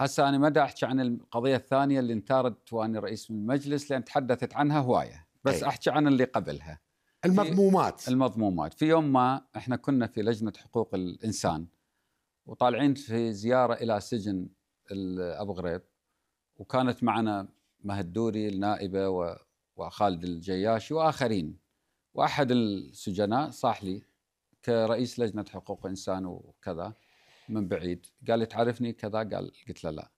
هسه انا ما دا احكي عن القضيه الثانيه اللي انتارت وانا رئيس من المجلس لان تحدثت عنها هوايه بس أي. احكي عن اللي قبلها المضمومات المضمومات في يوم ما احنا كنا في لجنه حقوق الانسان وطالعين في زياره الى سجن ابو غريب وكانت معنا مهدوري النائبه وخالد الجياشي واخرين واحد السجناء صاح لي كرئيس لجنه حقوق الانسان وكذا من بعيد قال لي تعرفني كذا قال قلت له لا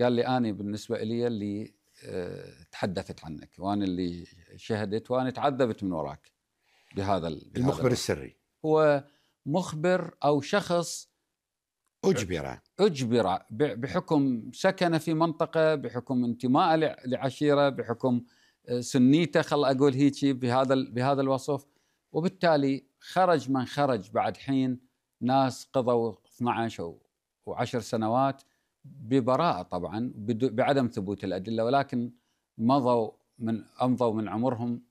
قال لي أنا بالنسبة لي اللي آه، تحدثت عنك وأنا اللي شهدت وأنا تعذبت من وراك بهذا المخبر بهذا السري هو مخبر أو شخص أجبر أجبر بحكم سكن في منطقة بحكم انتماء لعشيرة بحكم آه، سنيته خل أقول هيك بهذا بهذا الوصف وبالتالي خرج من خرج بعد حين ناس قضوا 12 و10 سنوات ببراءة طبعا بعدم ثبوت الأدلة ولكن مضوا من أمضوا من عمرهم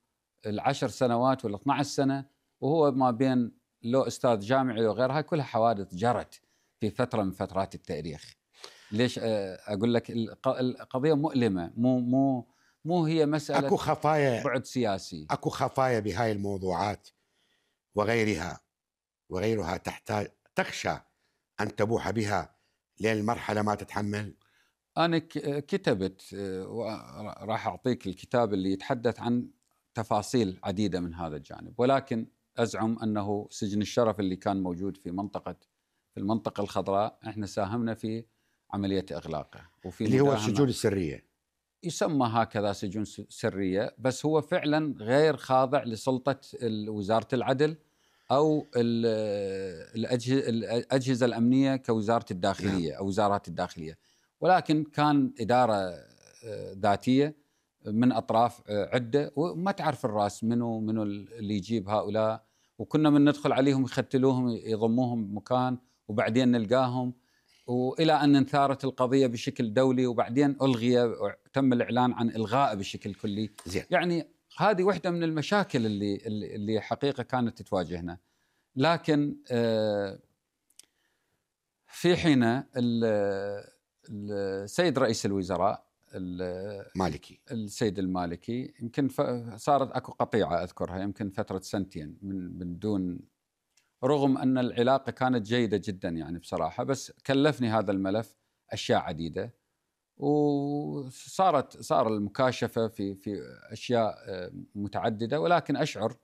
العشر سنوات وال 12 سنة وهو ما بين لو أستاذ جامعي وغيرها كلها حوادث جرت في فترة من فترات التاريخ ليش آه، أقول لك القضية مؤلمة مو مو مو هي مسألة أكو خفايا بعد سياسي أكو خفايا بهاي الموضوعات وغيرها وغيرها تحتاج تخشى أن تبوح بها لأن المرحلة ما تتحمل أنا كتبت وراح أعطيك الكتاب اللي يتحدث عن تفاصيل عديدة من هذا الجانب ولكن أزعم أنه سجن الشرف اللي كان موجود في منطقة في المنطقة الخضراء احنا ساهمنا في عملية إغلاقه وفي اللي هو السجون السرية يسمى هكذا سجون سرية بس هو فعلا غير خاضع لسلطة وزارة العدل او الاجهزه الامنيه كوزاره الداخليه نعم. او وزارات الداخليه ولكن كان اداره آه، ذاتيه من اطراف آه، عده وما تعرف الراس منو منو اللي يجيب هؤلاء وكنا من ندخل عليهم يختلوهم يضموهم مكان وبعدين نلقاهم والى ان انثارت القضيه بشكل دولي وبعدين الغي تم الاعلان عن الغائه بشكل كلي زين. يعني هذه واحده من المشاكل اللي اللي حقيقه كانت تتواجهنا لكن آه، في حين السيد رئيس الوزراء المالكي السيد المالكي يمكن صارت اكو قطيعه اذكرها يمكن فتره سنتين من من دون رغم ان العلاقه كانت جيده جدا يعني بصراحه بس كلفني هذا الملف اشياء عديده وصارت صار المكاشفه في في اشياء آه، متعدده ولكن اشعر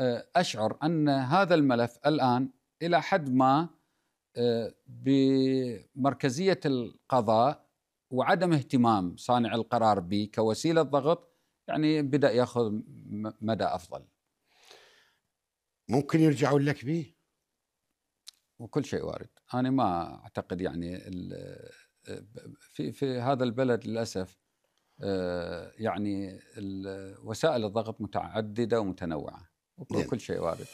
آه، اشعر ان هذا الملف الان الى حد ما آه، بمركزيه القضاء وعدم اهتمام صانع القرار به كوسيله ضغط يعني بدا ياخذ مدى افضل. ممكن يرجعون لك به؟ وكل شيء وارد، انا ما اعتقد يعني في في هذا البلد للاسف آه، يعني وسائل الضغط متعدده ومتنوعه وكل شيء وارد